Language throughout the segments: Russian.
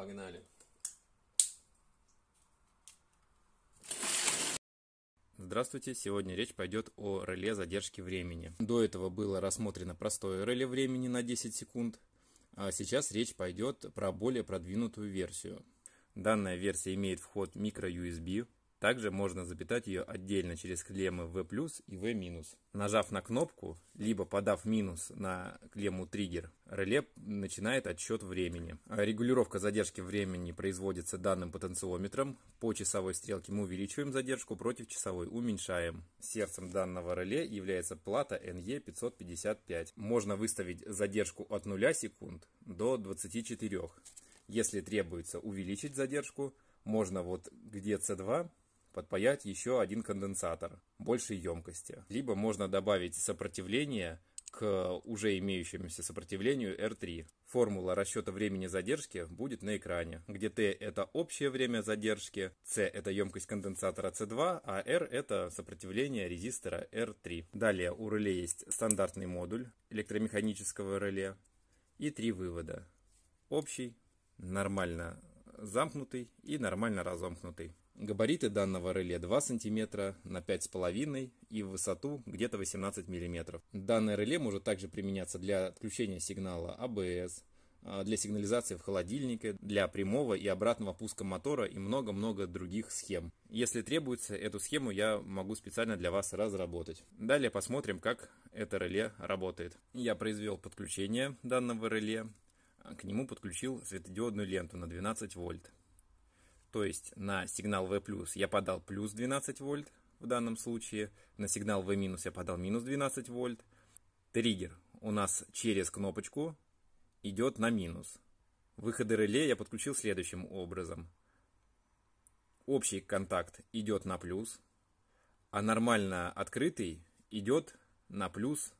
Погнали. Здравствуйте, сегодня речь пойдет о реле задержки времени. До этого было рассмотрено простое реле времени на 10 секунд, а сейчас речь пойдет про более продвинутую версию. Данная версия имеет вход microUSB, также можно запитать ее отдельно через клеммы V+, и V-. Нажав на кнопку, либо подав минус на клемму триггер, реле начинает отсчет времени. А регулировка задержки времени производится данным потенциометром. По часовой стрелке мы увеличиваем задержку, против часовой уменьшаем. Сердцем данного реле является плата NE555. Можно выставить задержку от 0 секунд до 24. Если требуется увеличить задержку, можно вот где C2 подпаять еще один конденсатор большей емкости. Либо можно добавить сопротивление к уже имеющемуся сопротивлению R3. Формула расчета времени задержки будет на экране, где T это общее время задержки, C это емкость конденсатора C2, а R это сопротивление резистора R3. Далее у реле есть стандартный модуль электромеханического реле и три вывода. Общий, нормально замкнутый и нормально разомкнутый. Габариты данного реле 2 см на 5,5 и в высоту где-то 18 мм. Данное реле может также применяться для отключения сигнала АБС, а, для сигнализации в холодильнике, для прямого и обратного пуска мотора и много-много других схем. Если требуется, эту схему я могу специально для вас разработать. Далее посмотрим, как это реле работает. Я произвел подключение данного реле, к нему подключил светодиодную ленту на 12 вольт. То есть на сигнал V я подал плюс 12 вольт в данном случае, на сигнал V я подал минус 12 вольт. Триггер у нас через кнопочку идет на минус. Выходы реле я подключил следующим образом. Общий контакт идет на плюс, а нормально открытый идет на плюс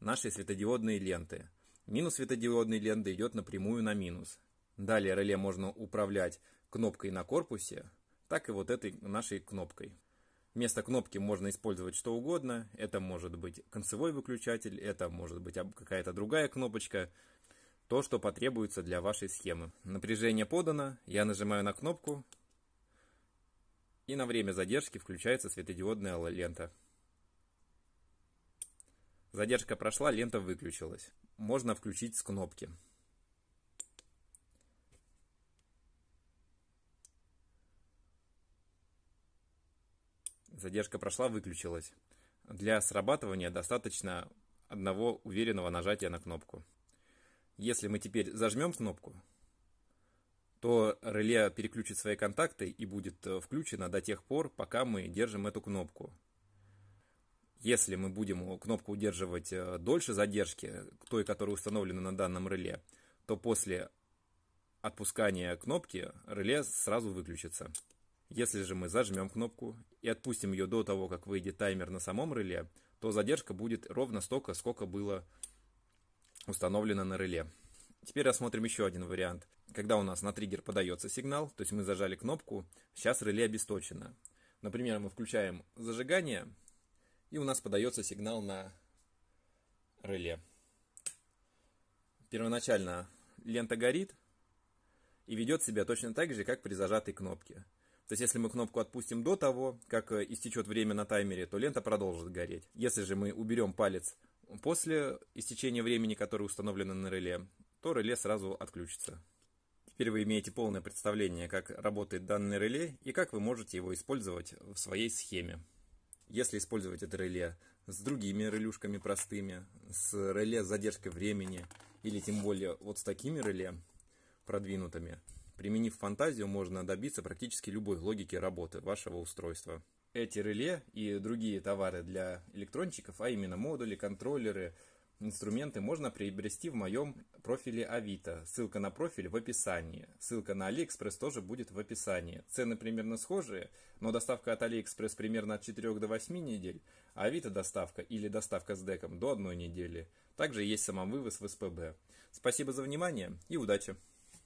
нашей светодиодной ленты. Минус светодиодной ленты идет напрямую на минус. Далее реле можно управлять кнопкой на корпусе, так и вот этой нашей кнопкой. Вместо кнопки можно использовать что угодно. Это может быть концевой выключатель, это может быть какая-то другая кнопочка. То, что потребуется для вашей схемы. Напряжение подано, я нажимаю на кнопку, и на время задержки включается светодиодная лента. Задержка прошла, лента выключилась. Можно включить с кнопки. задержка прошла, выключилась. Для срабатывания достаточно одного уверенного нажатия на кнопку. Если мы теперь зажмем кнопку, то реле переключит свои контакты и будет э, включено до тех пор, пока мы держим эту кнопку. Если мы будем кнопку удерживать э, дольше задержки, той, которая установлена на данном реле, то после отпускания кнопки реле сразу выключится. Если же мы зажмем кнопку и отпустим ее до того, как выйдет таймер на самом реле, то задержка будет ровно столько, сколько было установлено на реле. Теперь рассмотрим еще один вариант. Когда у нас на триггер подается сигнал, то есть мы зажали кнопку, сейчас реле обесточено. Например, мы включаем зажигание, и у нас подается сигнал на реле. Первоначально лента горит и ведет себя точно так же, как при зажатой кнопке. То есть, если мы кнопку отпустим до того, как э, истечет время на таймере, то лента продолжит гореть. Если же мы уберем палец после истечения времени, которое установлено на реле, то реле сразу отключится. Теперь вы имеете полное представление, как работает данное реле и как вы можете его использовать в своей схеме. Если использовать это реле с другими релюшками простыми, с реле с задержкой времени или тем более вот с такими реле продвинутыми, Применив фантазию, можно добиться практически любой логики работы вашего устройства. Эти реле и другие товары для электрончиков, а именно модули, контроллеры, инструменты можно приобрести в моем профиле Авито. Ссылка на профиль в описании. Ссылка на Алиэкспресс тоже будет в описании. Цены примерно схожие, но доставка от Алиэкспресс примерно от 4 до 8 недель, а Авито доставка или доставка с деком до 1 недели. Также есть самовывоз в СПБ. Спасибо за внимание и удачи!